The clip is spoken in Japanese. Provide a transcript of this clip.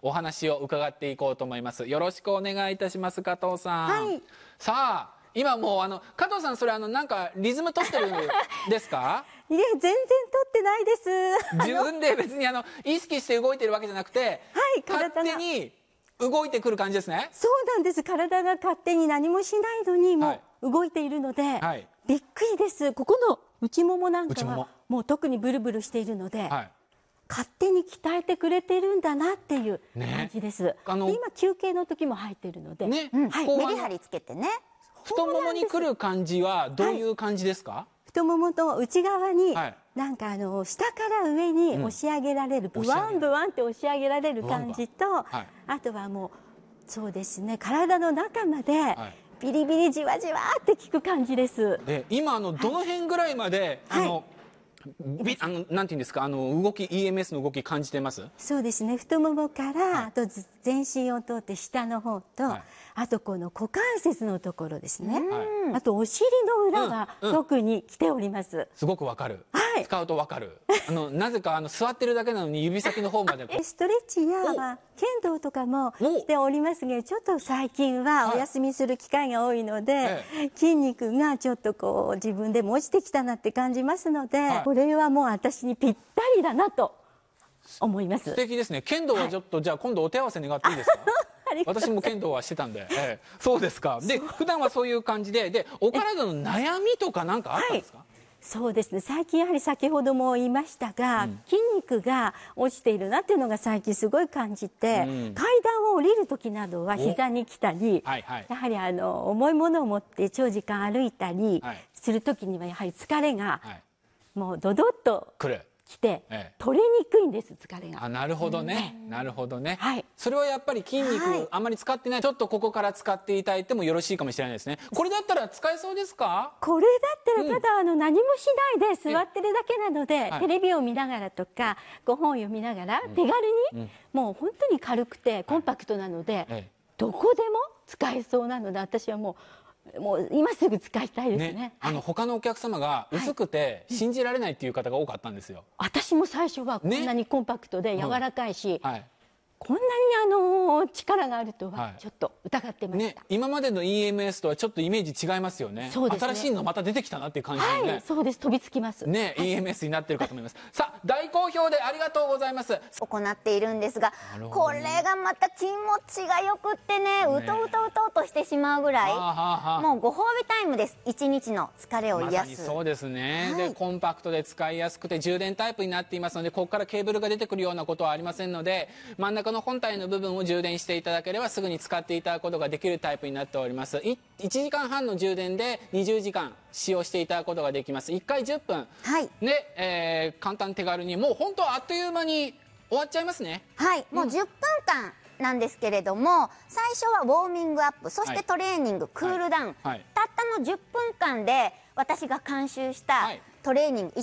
お話を伺っていこうと思いますよろしくお願いいたします加藤さん、はい、さあ今もうあの加藤さんそれあのなんかリズム取ってるんですか いや全然取ってないです 自分で別にあの意識して動いてるわけじゃなくてはい勝手に動いてくる感じですねそうなんです体が勝手に何もしないのにもう動いているので、はい、びっくりですここの内ももなんかはもう特にブルブルしているので、はい勝手に鍛えてくれてるんだなっていう感じです。ね、今休憩の時も入ってるので、ね、はい、メリハリつけてね。太ももにくる感じはどういう感じですか？はい、太ももと内側に、はい、なんかあの下から上に押し上げられる、うん、ブワンブワンって押し上げられる感じと、はい、あとはもうそうですね体の中まで、はいビリビリじわじわって効く感じです。で、今あのどの辺ぐらいまで、はい、あの、はいびあのなんていうんですかあの動き EMS の動き感じてますそうですね太ももから、はい、あと全身を通って下の方と、はい、あとこの股関節のところですね、あとお尻の裏が特に来ております、すごくわかる、は使うとわかる。あのなぜかあの座ってるだけなのに指先の方まで。ストレッチやまあ剣道とかもしておりますが、ちょっと最近はお休みする機会が多いので、はい、筋肉がちょっとこう自分でも落ちてきたなって感じますので、はい、これはもう私にぴったりだなと思います。素敵ですね。剣道はちょっと、はい、じゃあ今度お手合わせ願っていいですか？私も剣道はしてたんで、ええ、そうですか。で、普段はそういう感じで、で、お体の悩みとかなんかあったんですか？そうですね最近やはり先ほども言いましたが、うん、筋肉が落ちているなっていうのが最近すごい感じて、うん、階段を降りる時などは膝に来たり、はいはい、やはりあの重いものを持って長時間歩いたりする時にはやはり疲れが、はい、もうドドッと来て、ええ、取れにくいんです疲れが。あなるほどね、うん、なるほどね。はいそれはやっぱり筋肉あんまり使ってない、はい、ちょっとここから使っていただいてもよろしいかもしれないですねこれだったら使えそうですかこれだったらただ、あの何もしないで座ってるだけなので、はい、テレビを見ながらとかご本を読みながら、手軽に、うん、もう本当に軽くてコンパクトなので、はい、どこでも使えそうなので私はもうもう今すぐ使いたいですね。ねあの、他のお客様が薄くて信じられないっていう方が多かったんですよ。はい、私も最初はこんなにコンパクトで柔らかいし、ねはい、こんなにあの力があるとはちょっと疑ってました、はいね、今までの EMS とはちょっとイメージ違いますよねすね新しいのまた出てきたなっていう感じで、ね、はいそうです飛びつきますね、はい、EMS になってるかと思いますさあ大好評でありがとうございます行っているんですがこれがまた気持ちがよくってねうとうとうとうとしてしまうぐらいもうご褒美タイムです一日の疲れを癒すそうですね、はい、でコンパクトで使いやすくて充電タイプになっていますのでここからケーブルが出てくるようなことはありませんので真ん中の本体の部分を充電していただければすぐに使っていただくことができるタイプになっております1時間半の充電で20時間使用していただくことができます1回10分、はい、で、えー、簡単手軽にもう本当あっという間に終わっちゃいますねはい、もう10分間なんですけれども最初はウォーミングアップそしてトレーニング、はい、クールダウン、はい、たったの10分間で私が監修したトレーニング、1